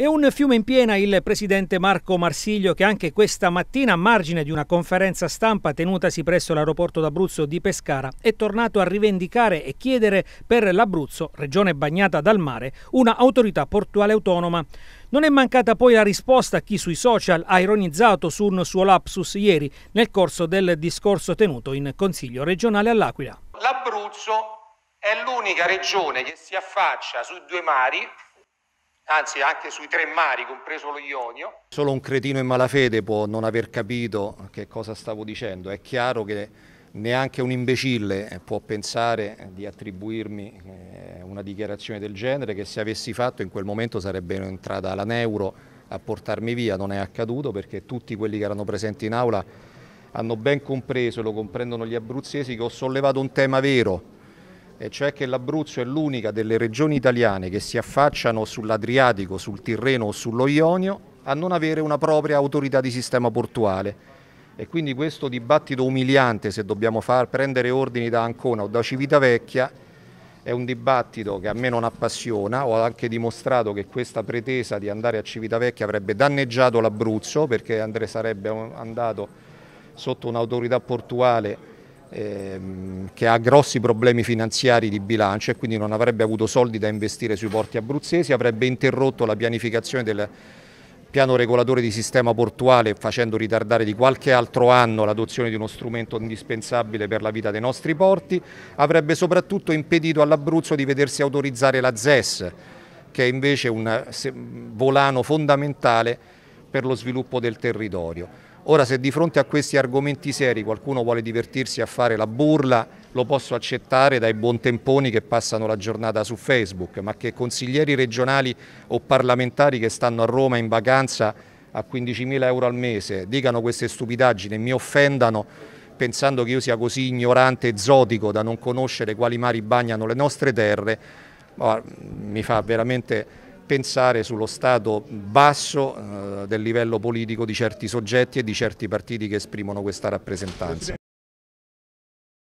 È un fiume in piena il presidente Marco Marsiglio che anche questa mattina a margine di una conferenza stampa tenutasi presso l'aeroporto d'Abruzzo di Pescara è tornato a rivendicare e chiedere per l'Abruzzo, regione bagnata dal mare, una autorità portuale autonoma. Non è mancata poi la risposta a chi sui social ha ironizzato su un suo lapsus ieri nel corso del discorso tenuto in Consiglio regionale all'Aquila. L'Abruzzo è l'unica regione che si affaccia su due mari anzi anche sui tre mari, compreso lo Ionio. Solo un cretino in malafede può non aver capito che cosa stavo dicendo. È chiaro che neanche un imbecille può pensare di attribuirmi eh, una dichiarazione del genere che se avessi fatto in quel momento sarebbe entrata la Neuro a portarmi via. Non è accaduto perché tutti quelli che erano presenti in aula hanno ben compreso, e lo comprendono gli abruzzesi, che ho sollevato un tema vero e cioè che l'Abruzzo è l'unica delle regioni italiane che si affacciano sull'Adriatico, sul Tirreno o sullo Ionio a non avere una propria autorità di sistema portuale. E quindi questo dibattito umiliante, se dobbiamo far prendere ordini da Ancona o da Civitavecchia, è un dibattito che a me non appassiona, ho anche dimostrato che questa pretesa di andare a Civitavecchia avrebbe danneggiato l'Abruzzo perché sarebbe andato sotto un'autorità portuale Ehm, che ha grossi problemi finanziari di bilancio e quindi non avrebbe avuto soldi da investire sui porti abruzzesi, avrebbe interrotto la pianificazione del piano regolatore di sistema portuale facendo ritardare di qualche altro anno l'adozione di uno strumento indispensabile per la vita dei nostri porti, avrebbe soprattutto impedito all'Abruzzo di vedersi autorizzare la ZES, che è invece un volano fondamentale per lo sviluppo del territorio. Ora se di fronte a questi argomenti seri qualcuno vuole divertirsi a fare la burla lo posso accettare dai buontemponi che passano la giornata su Facebook, ma che consiglieri regionali o parlamentari che stanno a Roma in vacanza a 15.000 euro al mese dicano queste stupidaggini e mi offendano pensando che io sia così ignorante e zotico da non conoscere quali mari bagnano le nostre terre, mi fa veramente pensare sullo stato basso eh, del livello politico di certi soggetti e di certi partiti che esprimono questa rappresentanza.